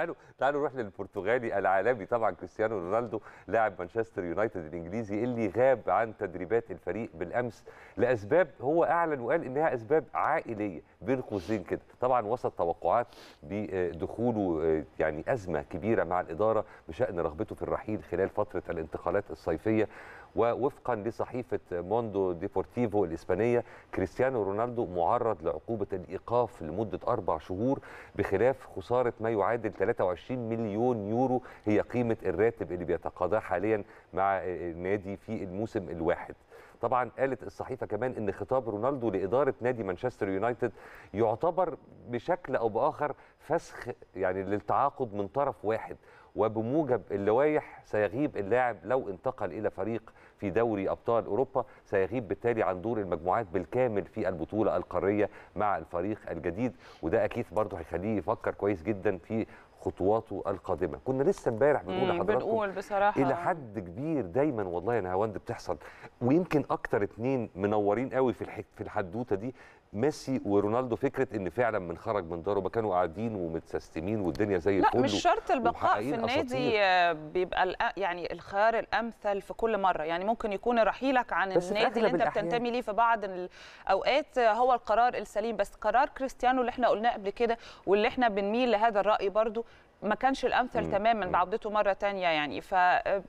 تعالوا تعالوا نروح للبرتغالي العالمي طبعا كريستيانو رونالدو لاعب مانشستر يونايتد الانجليزي اللي غاب عن تدريبات الفريق بالامس لاسباب هو اعلن وقال انها اسباب عائليه بين قوسين كده طبعا وسط توقعات بدخوله يعني ازمه كبيره مع الاداره بشان رغبته في الرحيل خلال فتره الانتقالات الصيفيه ووفقا لصحيفة موندو ديبورتيفو الإسبانية كريستيانو رونالدو معرض لعقوبة الإيقاف لمدة أربع شهور بخلاف خسارة ما يعادل 23 مليون يورو هي قيمة الراتب اللي بيتقاضاه حاليا مع النادي في الموسم الواحد طبعا قالت الصحيفه كمان ان خطاب رونالدو لاداره نادي مانشستر يونايتد يعتبر بشكل او باخر فسخ يعني للتعاقد من طرف واحد وبموجب اللوائح سيغيب اللاعب لو انتقل الى فريق في دوري ابطال اوروبا سيغيب بالتالي عن دور المجموعات بالكامل في البطوله القاريه مع الفريق الجديد وده اكيد برضه هيخليه يفكر كويس جدا في خطواته القادمه كنا لسه امبارح بنقول لحضراتكم بنقول بصراحه الى حد كبير دايما والله يا نهاوند بتحصل ويمكن اكتر اتنين منورين قوي في في الحدوته دي ميسي ورونالدو فكره ان فعلا من خرج من داره كانوا قاعدين ومتسستمين والدنيا زي الفل لا مش شرط البقاء في النادي آه، بيبقى يعني الخيار الامثل في كل مره يعني ممكن يكون رحيلك عن النادي اللي انت بتنتمي ليه في بعض الاوقات هو القرار السليم بس قرار كريستيانو اللي احنا قلناه قبل كده واللي احنا بنميل لهذا الراي برضو ما كانش الامثل تماما بعودته مره تانية يعني ف آه،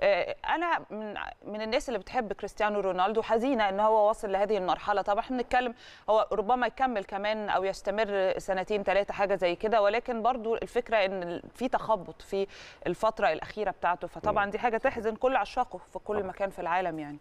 آه، انا من من الناس اللي بتحب كريستيانو رونالدو حزينه ان هو وصل لهذه المرحله طبعا احنا بنتكلم هو ربما يكمل كمان او يستمر سنتين ثلاثه حاجه زي كده ولكن برضو الفكره ان في تخبط في الفتره الاخيره بتاعته فطبعا دي حاجه تحزن كل عشاقه في كل مكان في العالم يعني